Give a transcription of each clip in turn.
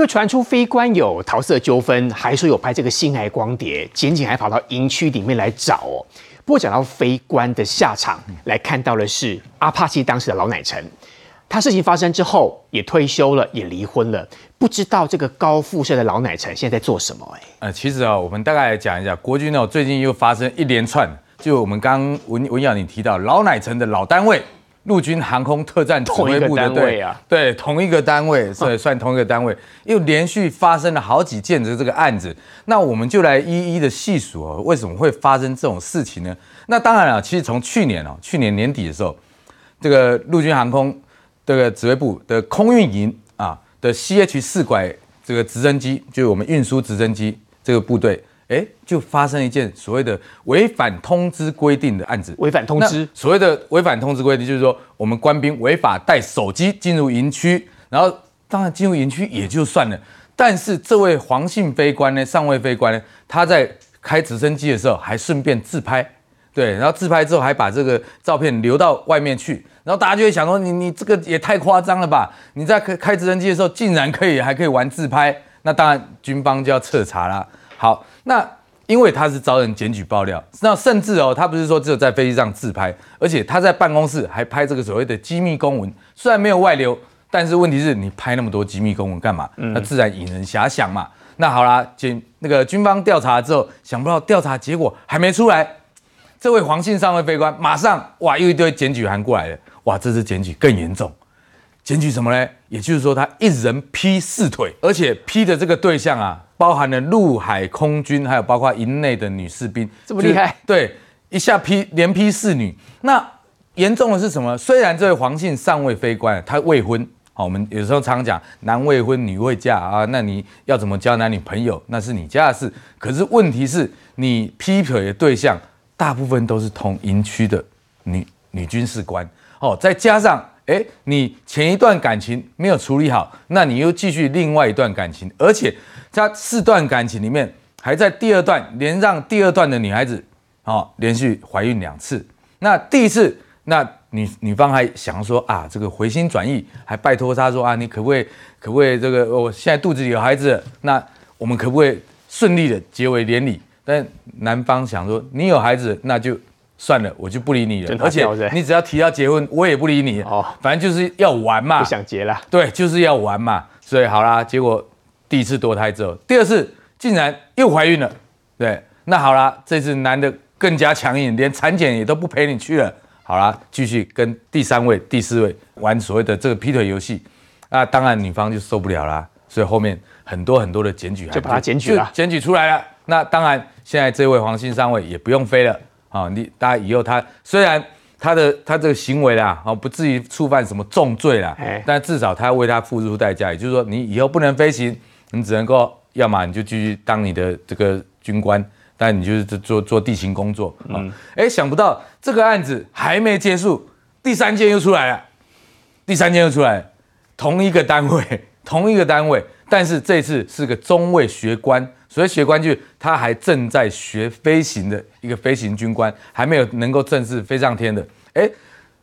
又传出非官有桃色纠纷，还说有拍这个性爱光碟，仅仅还跑到营区里面来找哦。不过讲到非官的下场，来看到的是阿帕奇当时的老奶臣，他事情发生之后也退休了，也离婚了，不知道这个高富帅的老奶臣现在在做什么哎。呃，其实啊，我们大概讲一下国军呢，最近又发生一连串，就我们刚文文耀你提到老奶臣的老单位。陆军航空特战指挥部的对啊，对同一个单位，所以算同一个单位，又连续发生了好几件的这个案子，那我们就来一一的细数哦，为什么会发生这种事情呢？那当然了，其实从去年哦，去年年底的时候，这个陆军航空这个指挥部的空运营啊的 CH 四拐这个直升机，就是我们运输直升机这个部队。哎，就发生一件所谓的违反通知规定的案子。违反通知，所谓的违反通知规定，就是说我们官兵违法带手机进入营区，然后当然进入营区也就算了，但是这位黄姓飞官呢，上尉飞官呢，他在开直升机的时候还顺便自拍，对，然后自拍之后还把这个照片留到外面去，然后大家就会想说，你你这个也太夸张了吧？你在开开直升机的时候竟然可以还可以玩自拍，那当然军方就要彻查了。好，那因为他是遭人检举爆料，那甚至哦，他不是说只有在飞机上自拍，而且他在办公室还拍这个所谓的机密公文，虽然没有外流，但是问题是你拍那么多机密公文干嘛？那自然引人遐想嘛。那好啦，检那个军方调查之后，想不到调查结果还没出来，这位黄信上尉飞官马上哇又一堆检举函过来了，哇这次检举更严重，检举什么呢？也就是说他一人劈四腿，而且劈的这个对象啊。包含了陆海空军，还有包括营内的女士兵，这么厉害？对，一下批连批四女。那严重的是什么？虽然这位黄姓尚未非官，他未婚。好，我们有时候常讲，男未婚女未嫁啊，那你要怎么交男女朋友，那是你家的事。可是问题是你批腿的对象，大部分都是同营区的女女军事官。哦，再加上。哎，你前一段感情没有处理好，那你又继续另外一段感情，而且在四段感情里面还在第二段连让第二段的女孩子啊连续怀孕两次，那第一次那女女方还想说啊这个回心转意，还拜托他说啊你可不可以可不可以这个我现在肚子里有孩子，那我们可不可以顺利的结为连理？但男方想说你有孩子那就。算了，我就不理你了。而且你只要提到结婚，我也不理你。哦，反正就是要玩嘛。不想结了。对，就是要玩嘛。所以好啦，结果第一次堕胎之后，第二次竟然又怀孕了。对，那好啦，这次男的更加强硬，连产检也都不陪你去了。好啦，继续跟第三位、第四位玩所谓的这个劈腿游戏。那当然，女方就受不了啦。所以后面很多很多的检举，就把他检举了，检举出来了。那当然，现在这位黄姓上位也不用飞了。啊，你大家以后他虽然他的他这个行为啦，啊，不至于触犯什么重罪啦，但至少他要为他付出代价。也就是说，你以后不能飞行，你只能够要么你就继续当你的这个军官，但你就是做做地形工作啊。哎，想不到这个案子还没结束，第三件又出来了，第三件又出来，同一个单位，同一个单位。但是这次是个中尉学官，所谓学官就是他还正在学飞行的一个飞行军官，还没有能够正式飞上天的。哎，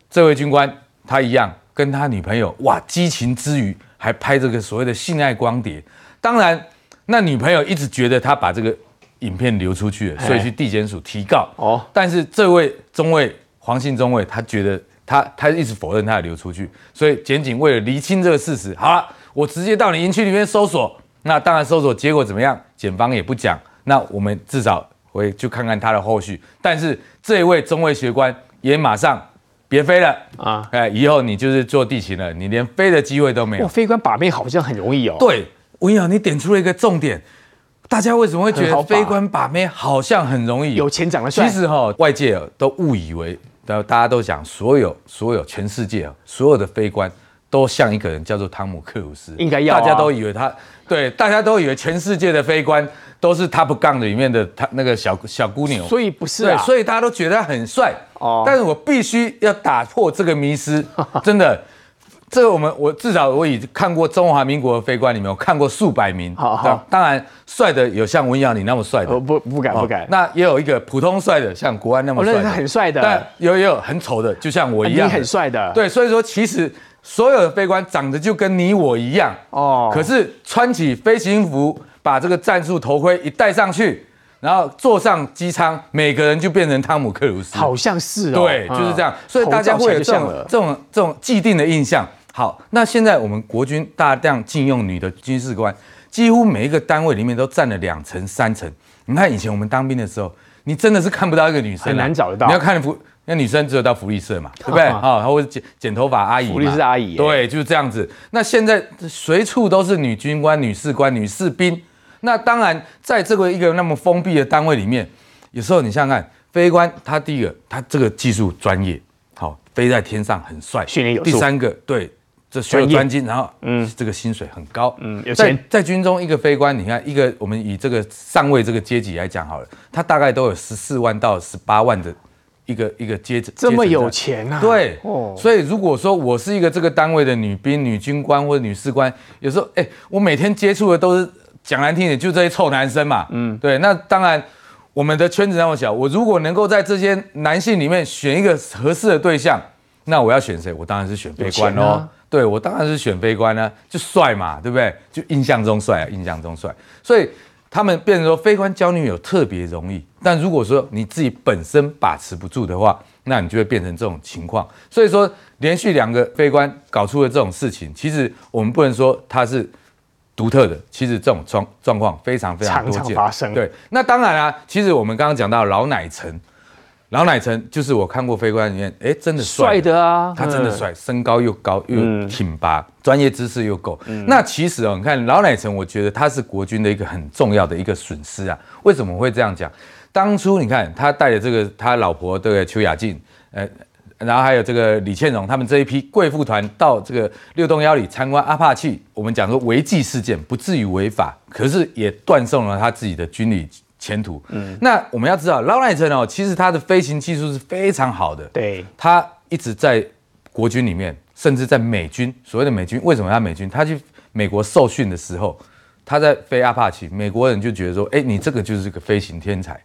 这位军官他一样跟他女朋友，哇，激情之余还拍这个所谓的性爱光碟。当然，那女朋友一直觉得他把这个影片流出去了，所以去地检署提告。哦，但是这位中尉黄姓中尉他觉得他他一直否认他流出去，所以检警为了厘清这个事实，好了。我直接到你营区里面搜索，那当然搜索结果怎么样？检方也不讲。那我们至少会去看看他的后续。但是这位中尉学官也马上别飞了啊！哎，以后你就是做地勤了，你连飞的机会都没有。飞官把妹好像很容易哦。对，吴英你点出了一个重点，大家为什么会觉得飞官把妹好像很容易？有钱长得帅。其实哈，外界都误以为，大家都讲，所有所有全世界所有的飞官。都像一个人，叫做汤姆克鲁斯，应该要大家都以为他，对，大家都以为全世界的飞官都是《Top Gun》里面的他那个小小姑娘，所以不是，对，所以大家都觉得他很帅哦。但是我必须要打破这个迷思，真的，这个我们我至少我已看过中华民国飞官里面，我看过数百名，好，当然帅的有像文雅你那么帅的，不不敢不敢，那也有一个普通帅的，像国安那么帅，很帅的，但有也有很丑的，就像我一样，很帅的，对，所以说其实。所有的飞官长得就跟你我一样哦，可是穿起飞行服，把这个战术头盔一戴上去，然后坐上机舱，每个人就变成汤姆克鲁斯，好像是哦，对，就是这样。所以大家会有这种这种这种既定的印象。好，那现在我们国军大量禁用女的军事官，几乎每一个单位里面都占了两层三层。你看以前我们当兵的时候，你真的是看不到一个女生，很难找得到。你要看不。那女生只有到福利社嘛，对不对？啊，她会剪剪头发，阿姨。福利是阿姨。对，就是这样子。那现在随处都是女军官、女士官、女士兵。那当然，在这个一个那么封闭的单位里面，有时候你想想看飞官，他第一个，他这个技术专业好，飞在天上很帅。训练有素。第三个，对，这所有专精，然后嗯，这个薪水很高，嗯，有在在军中一个飞官，你看一个，我们以这个上位这个阶级来讲好了，他大概都有十四万到十八万的。一个一个接着，这么有钱啊？对，哦，所以如果说我是一个这个单位的女兵、女军官或者女士官，有时候，哎，我每天接触的都是讲难听点，就这些臭男生嘛，嗯，对，那当然我们的圈子那么小，我如果能够在这些男性里面选一个合适的对象，那我要选谁？我当然是选悲观喽，对我当然是选悲观呢，就帅嘛，对不对？就印象中帅，印象中帅，所以。他们变成说非官交女友特别容易，但如果说你自己本身把持不住的话，那你就会变成这种情况。所以说，连续两个非官搞出了这种事情，其实我们不能说它是独特的，其实这种状状况非常非常常生。对，那当然啊，其实我们刚刚讲到老乃成。老乃成就是我看过《飞官》里面，哎，真的帅的啊！他真的帅，身高又高又挺拔，专业知识又够。那其实哦，你看老乃成，我觉得他是国军的一个很重要的一个损失啊。为什么会这样讲？当初你看他带着这个他老婆对不邱雅静，呃，然后还有这个李倩蓉，他们这一批贵妇团到这个六洞幺里参观阿帕奇，我们讲说违纪事件不至于违法，可是也断送了他自己的军旅。前途，嗯，那我们要知道，老赖晨哦，其实他的飞行技术是非常好的，对，他一直在国军里面，甚至在美军，所谓的美军，为什么要美军？他去美国受训的时候，他在飞阿帕奇，美国人就觉得说，哎，你这个就是个飞行天才。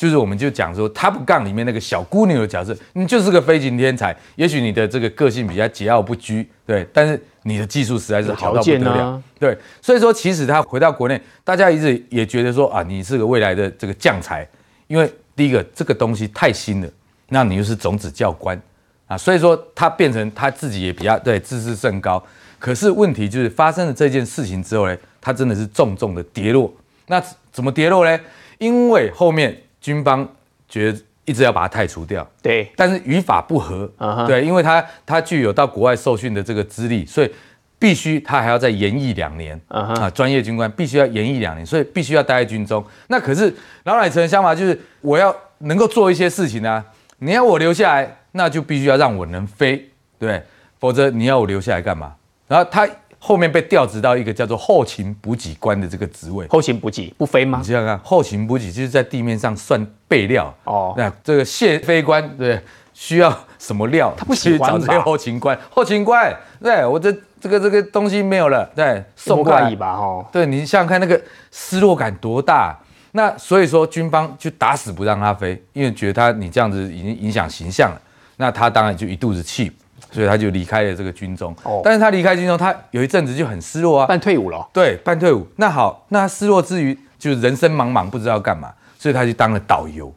就是我们就讲说，他不杠里面那个小姑娘的角色，你就是个飞行天才，也许你的这个个性比较桀骜不拘，对，但是你的技术实在是好到不得了，对，所以说其实他回到国内，大家一直也觉得说啊，你是个未来的这个将才，因为第一个这个东西太新了，那你又是种子教官，啊，所以说他变成他自己也比较对自视甚高，可是问题就是发生了这件事情之后呢，他真的是重重的跌落，那怎么跌落呢？因为后面。军方觉得一直要把他太除掉，对，但是语法不合，对，因为他他具有到国外受训的这个资历，所以必须他还要再延役两年，啊，专业军官必须要延役两年，所以必须要待在军中。那可是老奶成的想法就是，我要能够做一些事情呢，你要我留下来，那就必须要让我能飞，对，否则你要我留下来干嘛？然后他。后面被调职到一个叫做后勤补给官的这个职位，后勤补给不飞吗？你想想看，后勤补给就是在地面上算备料哦。那这个谢飞官对，需要什么料？他不喜欢去找这个后勤官，后勤官，对我这这个这个东西没有了，对，送他一把哈。对，你想想看那个失落感多大。那所以说军方就打死不让他飞，因为觉得他你这样子已经影响形象了。那他当然就一肚子气。所以他就离开了这个军中，但是他离开军中，他有一阵子就很失落啊，半退伍了。对，半退伍。那好，那失落之余，就是人生茫茫，不知道干嘛，所以他就当了导游。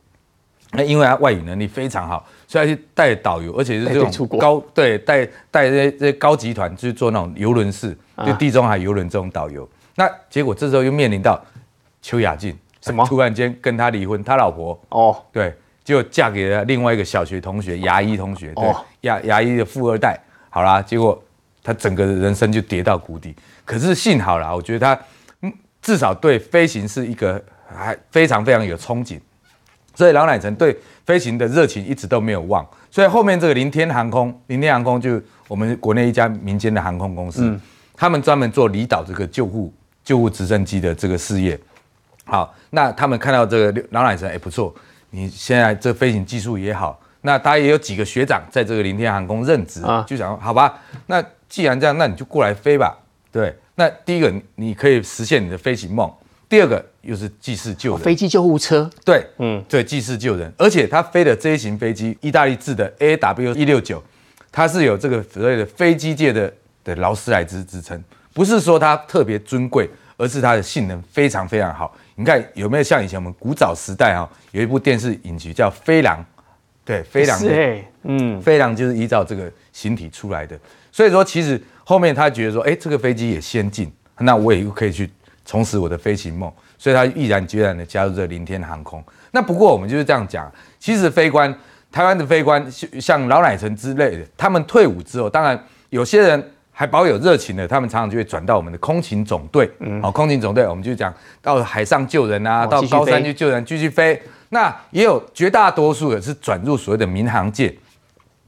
那因为他外语能力非常好，所以他就带导游，而且是这种高对带带这些这些高级团，去做那种游轮式，就地中海游轮这种导游。那结果这时候又面临到邱雅静什么，突然间跟他离婚，他老婆哦，对，就嫁给了另外一个小学同学，牙医同学哦。牙牙医的富二代，好啦，结果他整个人生就跌到谷底。可是幸好啦，我觉得他至少对飞行是一个还非常非常有憧憬，所以老乃成对飞行的热情一直都没有忘。所以后面这个林天航空，林天航空就我们国内一家民间的航空公司，他们专门做离岛这个救护救护直升机的这个事业。好，那他们看到这个老乃成，哎，不错，你现在这飞行技术也好。那他也有几个学长在这个林天航空任职啊，就想，好吧，那既然这样，那你就过来飞吧。对，那第一个你可以实现你的飞行梦，第二个又是济世救人，飞机救护车。对，嗯，对，济世救人，而且他飞的这一型飞机，意大利制的 A W 一六九，它是有这个所谓的飞机界的的劳斯莱斯之称，不是说它特别尊贵，而是它的性能非常非常好。你看有没有像以前我们古早时代哦，有一部电视影集叫《飞狼》。对，飞梁的，嗯，飞狼就是依照这个形体出来的，所以说其实后面他觉得说，哎，这个飞机也先进，那我也可以去重拾我的飞行梦，所以他毅然决然的加入这林天航空。那不过我们就是这样讲，其实飞官，台湾的飞官像老乃成之类的，他们退伍之后，当然有些人还保有热情的，他们常常就会转到我们的空勤总队，嗯，好，空勤总队，我们就讲到海上救人啊，到高山去救人，继续飞。那也有绝大多数的是转入所谓的民航界，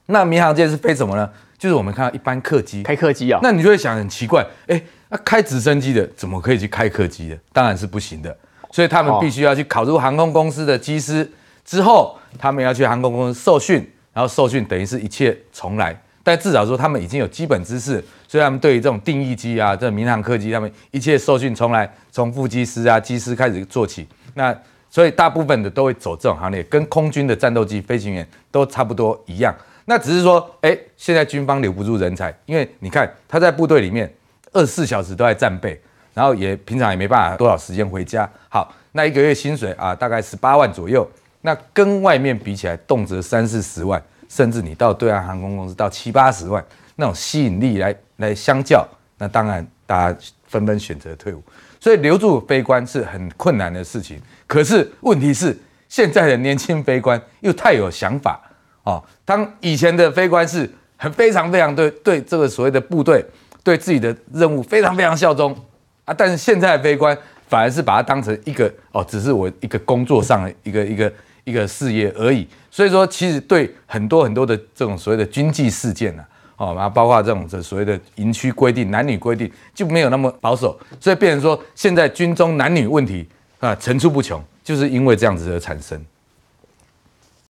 那民航界是飞什么呢？就是我们看到一般客机开客机啊，那你就会想很奇怪，哎，那开直升机的怎么可以去开客机的？当然是不行的，所以他们必须要去考入航空公司的机师，之后他们要去航空公司受训，然后受训等于是一切重来，但至少说他们已经有基本知识，所以他们对于这种定义机啊，这民航客机他们一切受训重来，从副机师啊机师开始做起，那。所以大部分的都会走这种行列，跟空军的战斗机飞行员都差不多一样。那只是说，哎，现在军方留不住人才，因为你看他在部队里面二十四小时都在战备，然后也平常也没办法多少时间回家。好，那一个月薪水啊，大概十八万左右。那跟外面比起来，动辄三四十万，甚至你到对岸航空公司到七八十万，那种吸引力来来相较，那当然大家纷纷选择退伍。所以留住非官是很困难的事情，可是问题是现在的年轻非官又太有想法啊。当以前的非官是很非常非常对对这个所谓的部队，对自己的任务非常非常效忠啊，但是现在的非官反而是把它当成一个哦，只是我一个工作上的一个一个一个事业而已。所以说，其实对很多很多的这种所谓的军纪事件呢。哦，然后包括这种这所谓的营区规定、男女规定就没有那么保守，所以变成说现在军中男女问题啊层出不穷，就是因为这样子而产生。